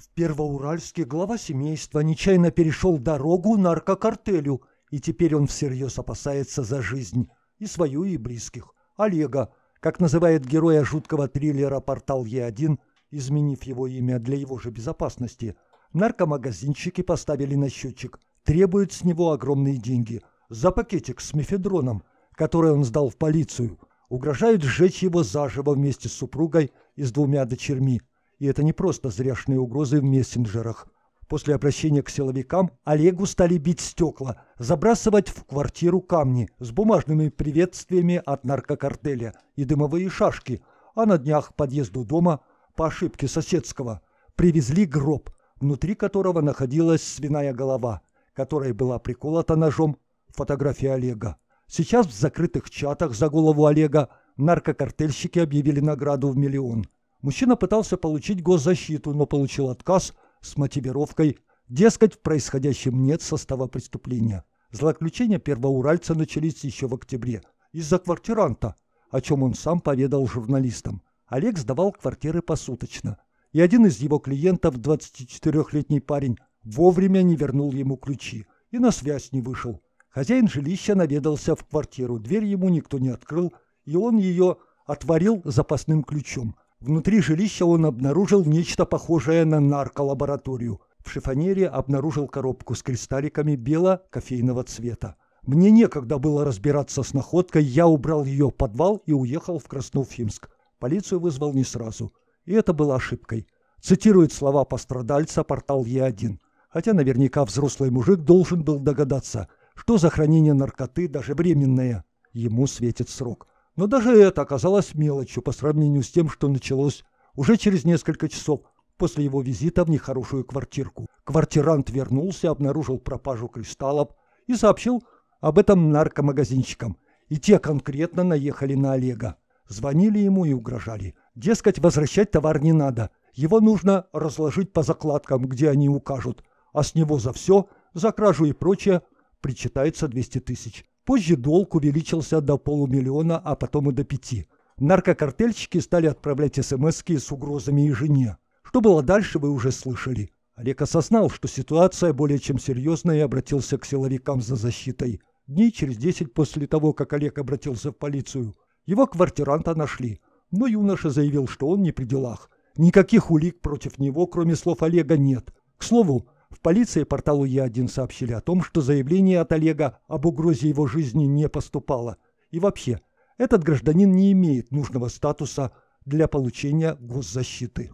В Первоуральске глава семейства нечаянно перешел дорогу наркокартелю, и теперь он всерьез опасается за жизнь, и свою, и близких. Олега, как называет героя жуткого триллера «Портал Е1», изменив его имя для его же безопасности, наркомагазинщики поставили на счетчик, требуют с него огромные деньги за пакетик с мефедроном, который он сдал в полицию, угрожают сжечь его заживо вместе с супругой и с двумя дочерьми. И это не просто зряшные угрозы в мессенджерах. После обращения к силовикам Олегу стали бить стекла, забрасывать в квартиру камни с бумажными приветствиями от наркокартеля и дымовые шашки, а на днях к подъезду дома, по ошибке соседского, привезли гроб, внутри которого находилась свиная голова, которая была приколота ножом Фотографии Олега. Сейчас в закрытых чатах за голову Олега наркокартельщики объявили награду в миллион – Мужчина пытался получить госзащиту, но получил отказ с мотивировкой «Дескать, в происходящем нет состава преступления». Злоключения первоуральца начались еще в октябре из-за квартиранта, о чем он сам поведал журналистам. Олег сдавал квартиры посуточно, и один из его клиентов, 24-летний парень, вовремя не вернул ему ключи и на связь не вышел. Хозяин жилища наведался в квартиру, дверь ему никто не открыл, и он ее отворил запасным ключом – Внутри жилища он обнаружил нечто похожее на нарколабораторию. В шифонере обнаружил коробку с кристалликами бело-кофейного цвета. Мне некогда было разбираться с находкой, я убрал ее в подвал и уехал в Красноуфимск. Полицию вызвал не сразу. И это было ошибкой. Цитирует слова пострадальца портал Е1. Хотя наверняка взрослый мужик должен был догадаться, что за хранение наркоты, даже временное, ему светит срок. Но даже это оказалось мелочью по сравнению с тем, что началось уже через несколько часов после его визита в нехорошую квартирку. Квартирант вернулся, обнаружил пропажу кристаллов и сообщил об этом наркомагазинщикам. И те конкретно наехали на Олега. Звонили ему и угрожали. Дескать, возвращать товар не надо. Его нужно разложить по закладкам, где они укажут. А с него за все, за кражу и прочее, причитается 200 тысяч. Позже долг увеличился до полумиллиона, а потом и до пяти. Наркокартельщики стали отправлять смс с угрозами и жене. Что было дальше, вы уже слышали. Олег осознал, что ситуация более чем серьезная и обратился к силовикам за защитой. Дней через десять после того, как Олег обратился в полицию, его квартиранта нашли. Но юноша заявил, что он не при делах. Никаких улик против него, кроме слов Олега, нет. К слову, в полиции порталу Я-1 сообщили о том, что заявление от Олега об угрозе его жизни не поступало. И вообще, этот гражданин не имеет нужного статуса для получения госзащиты.